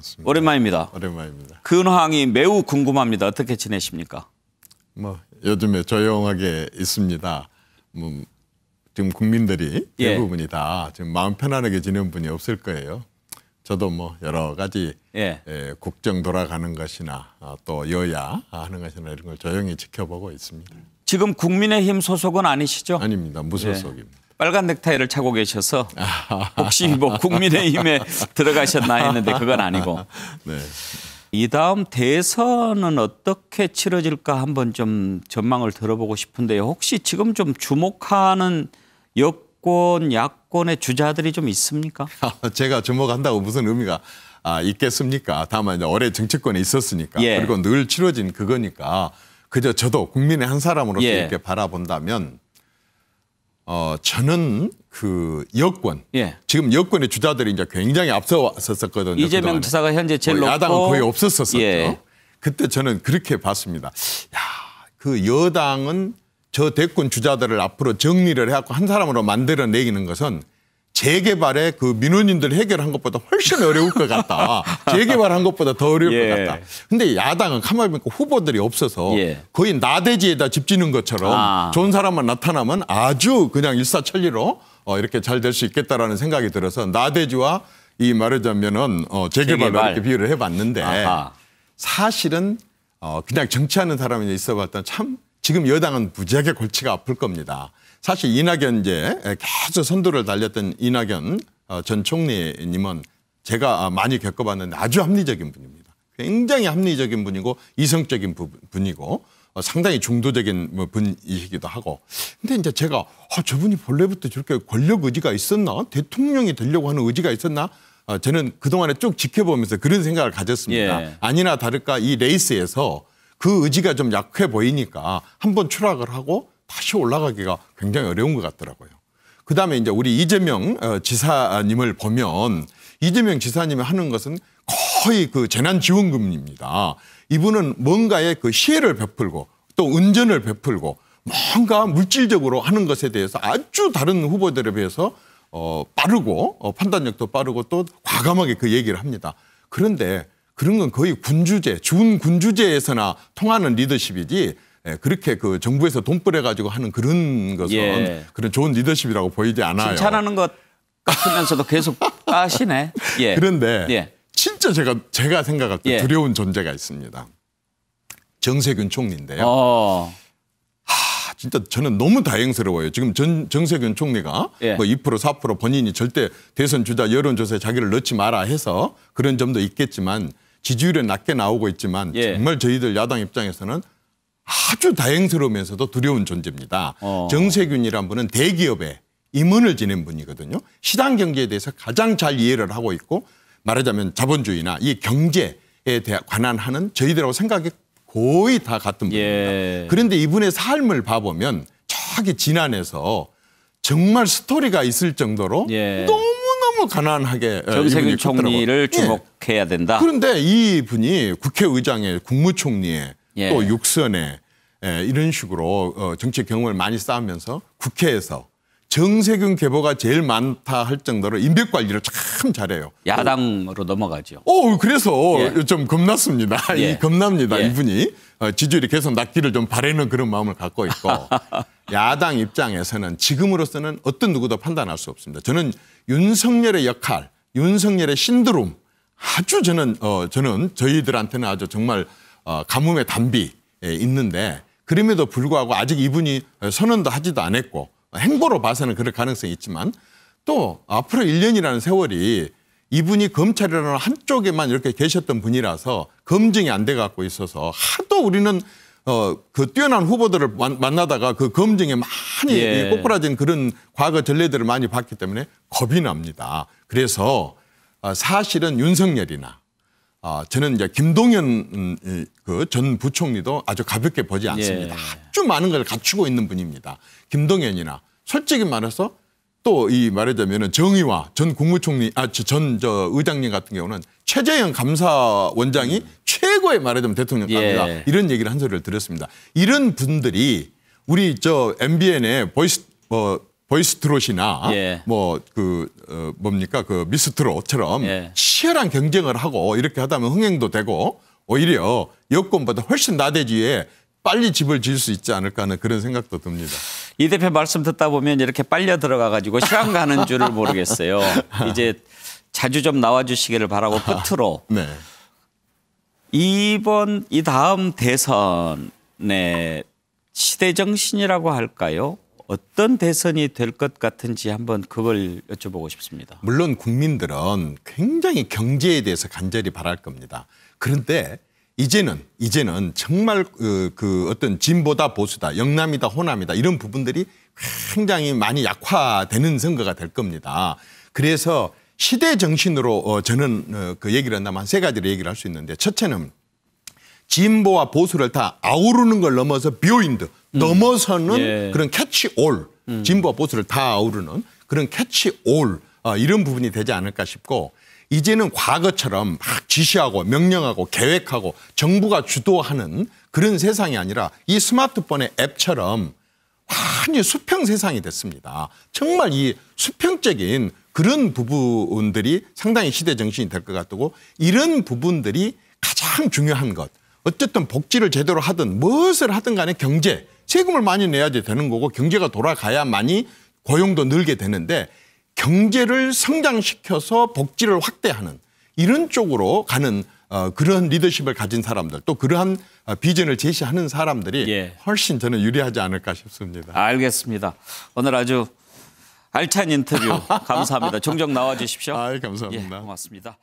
그렇습니다. 오랜만입니다. 오랜만입니다. 근황이 매우 궁금합니다. 어떻게 지내십니까? 뭐 요즘에 조용하게 있습니다. 뭐 지금 국민들이 예. 대부분이 다 지금 마음 편안하게 지내 분이 없을 거예요. 저도 뭐 여러 가지 예. 예, 국정 돌아가는 것이나 아, 또 여야 하는 것이나 이런 걸 조용히 지켜보고 있습니다. 지금 국민의힘 소속은 아니시죠? 아닙니다. 무소속입니다. 예. 빨간 넥타이를 차고 계셔서 혹시 뭐 국민의힘에 들어가셨나 했는데 그건 아니고 네. 이 다음 대선은 어떻게 치러질까 한번 좀 전망을 들어보고 싶은데요. 혹시 지금 좀 주목하는 여권 야권의 주자들이 좀 있습니까? 제가 주목한다고 무슨 의미가 아, 있겠습니까? 다만 이제 올해 정치권에 있었으니까 예. 그리고 늘 치러진 그거니까 그저 저도 국민의 한 사람으로서 예. 이렇게 바라본다면 어, 저는 그 여권 예. 지금 여권의 주자들이 이제 굉장히 앞서왔었거든요. 이재명 지사가 현재 제일 높고 야당은 거의 없었었죠. 예. 그때 저는 그렇게 봤습니다. 야, 그 여당은 저 대권 주자들을 앞으로 정리를 해갖고 한 사람으로 만들어내기는 것은 재개발에 그 민원인들 해결한 것보다 훨씬 어려울 것 같다. 재개발한 것보다 더 어려울 예. 것 같다. 근데 야당은 카마히 보니까 후보들이 없어서 예. 거의 나대지에다 집 지는 것처럼 아. 좋은 사람만 나타나면 아주 그냥 일사천리로 어, 이렇게 잘 될 수 있겠다라는 생각이 들어서 나대지와 이 말하자면은 어, 재개발로 재개발. 이렇게 비유를 해봤는데 아하. 사실은 어, 그냥 정치하는 사람이 있어봤던 참 지금 여당은 무지하게 골치가 아플 겁니다. 사실 이낙연 이제 계속 선두를 달렸던 이낙연 어, 전 총리님은 제가 많이 겪어봤는데 아주 합리적인 분입니다. 굉장히 합리적인 분이고 이성적인 분이고 어, 상당히 중도적인 뭐 분이시기도 하고. 근데 이제 제가 아, 저분이 본래부터 저렇게 권력 의지가 있었나? 대통령이 되려고 하는 의지가 있었나? 저는 그동안에 쭉 지켜보면서 그런 생각을 가졌습니다. 예. 아니나 다를까 이 레이스에서 그 의지가 좀 약해 보이니까 한번 추락을 하고 다시 올라가기가 굉장히 어려운 것 같더라고요. 그 다음에 이제 우리 이재명 어, 지사님을 보면 이재명 지사님이 하는 것은 거의 그 재난지원금입니다. 이분은 뭔가의 그 시혜를 베풀고 또 은전을 베풀고 뭔가 물질적으로 하는 것에 대해서 아주 다른 후보들에 비해서 어, 빠르고 어, 판단력도 빠르고 또 과감하게 그 얘기를 합니다. 그런데 그런 건 거의 군주제, 준군주제에서나 통하는 리더십이지 예, 그렇게 그 정부에서 돈벌해 가지고 하는 그런 것은 예. 그런 좋은 리더십이라고 보이지 않아요. 칭찬하는 것 같으면서도 계속 까시네. 예. 그런데 예. 진짜 제가 제가 생각할 때 예. 두려운 존재가 있습니다. 정세균 총리인데요. 어. 진짜 저는 너무 다행스러워요. 지금 전, 정세균 총리가 예. 뭐2% 4% 본인이 절대 대선 주자 여론조사에 자기를 넣지 마라 해서 그런 점도 있겠지만 지지율은 낮게 나오고 있지만 예. 정말 저희들 야당 입장에서는 아주 다행스러우면서도 두려운 존재입니다. 어. 정세균이란 분은 대기업에 임원을 지낸 분이거든요. 시장 경제에 대해서 가장 잘 이해를 하고 있고 말하자면 자본주의나 이 경제에 대한 관한 하는 저희들하고 생각이 거의 다 같은 분입니다. 예. 그런데 이분의 삶을 봐보면 저기 지난해서 정말 스토리가 있을 정도로 예. 너무너무 가난하게 어, 정세균 총리를 컸더 예. 주목해야 된다. 예. 그런데 이 분이 국회의장에 국무총리에 예. 또 육선에 예, 이런 식으로 어, 정치 경험을 많이 쌓으면서 국회에서 정세균 개보가 제일 많다 할 정도로 인맥 관리를 참 잘해요. 야당으로 넘어가죠. 오, 어, 그래서 예. 좀 겁났습니다. 예. 이 겁납니다. 예. 이분이 어, 지지율이 계속 낮기를 좀 바라는 그런 마음을 갖고 있고 야당 입장에서는 지금으로서는 어떤 누구도 판단할 수 없습니다. 저는 윤석열의 역할, 윤석열의 신드롬 아주 저는 어 저는 저희들한테는 아주 정말 어, 가뭄의 단비 예, 있는데 그럼에도 불구하고 아직 이분이 선언도 하지도 않았고 행보로 봐서는 그럴 가능성이 있지만 또 앞으로 1년이라는 세월이 이분이 검찰이라는 한쪽에만 이렇게 계셨던 분이라서 검증이 안 돼 갖고 있어서 하도 우리는 어, 그 뛰어난 후보들을 만나다가 그 검증에 많이 예. 꼬꾸라진 그런 과거 전례들을 많이 봤기 때문에 겁이 납니다. 그래서 어, 사실은 윤석열이나 아, 저는 이제 김동연 음, 그전 부총리도 아주 가볍게 보지 예. 않습니다. 예. 아주 많은 걸 갖추고 있는 분입니다. 김동연이나 솔직히 말해서 또 이말하자면 정의와 전 국무총리 아전저 의장님 같은 경우는 최재형 감사원장이 음. 최고의 말하자면 대통령 갑니다. 예. 이런 얘기를 한 소리를 들었습니다. 이런 분들이 우리 저 MBN의 보이스 뭐 보이스트롯이나 예. 뭐그 어, 뭡니까 그 미스트롯처럼 예. 치열한 경쟁을 하고 이렇게 하다 보면 흥행도 되고 오히려 여권보다 훨씬 나대지에 빨리 집을 지을 수 있지 않을까 하는 그런 생각도 듭니다. 이 대표 말씀 듣다 보면 이렇게 빨려 들어가 가지고 시간 가는 줄을 모르겠어요. 이제 자주 좀 나와 주시기를 바라고 끝으로 네. 이번 이 다음 대선에 시대 정신이라고 할까요? 어떤 대선이 될 것 같은지 한번 그걸 여쭤보고 싶습니다. 물론 국민들은 굉장히 경제에 대해서 간절히 바랄 겁니다. 그런데 이제는 이제는 정말 그, 그 어떤 진보다 보수다 영남이다 호남이다 이런 부분들이 굉장히 많이 약화되는 선거가 될 겁니다. 그래서 시대 정신으로 어, 저는 어, 그 얘기를 한다면 한세 가지를 얘기를 할 수 있는데 첫째는 진보와 보수를 다 아우르는 걸 넘어서 비오인드 음. 넘어서는 예. 그런 캐치올 음. 진보와 보수를 다 아우르는 그런 캐치올 어, 이런 부분이 되지 않을까 싶고 이제는 과거처럼 막 지시하고 명령하고 계획하고 정부가 주도하는 그런 세상이 아니라 이 스마트폰의 앱처럼 완전히 수평 세상이 됐습니다. 정말 이 수평적인 그런 부분들이 상당히 시대 정신이 될 것 같고 이런 부분들이 가장 중요한 것 어쨌든 복지를 제대로 하든 무엇을 하든 간에 경제 세금을 많이 내야 되는 거고 경제가 돌아가야많이 고용도 늘게 되는데 경제를 성장시켜서 복지를 확대하는 이런 쪽으로 가는 어, 그런 리더십을 가진 사람들 또 그러한 어, 비전을 제시하는 사람들이 예. 훨씬 저는 유리하지 않을까 싶습니다. 알겠습니다. 오늘 아주 알찬 인터뷰 감사합니다. 종종 나와 주십시오. 아, 감사합니다. 예, 고맙습니다.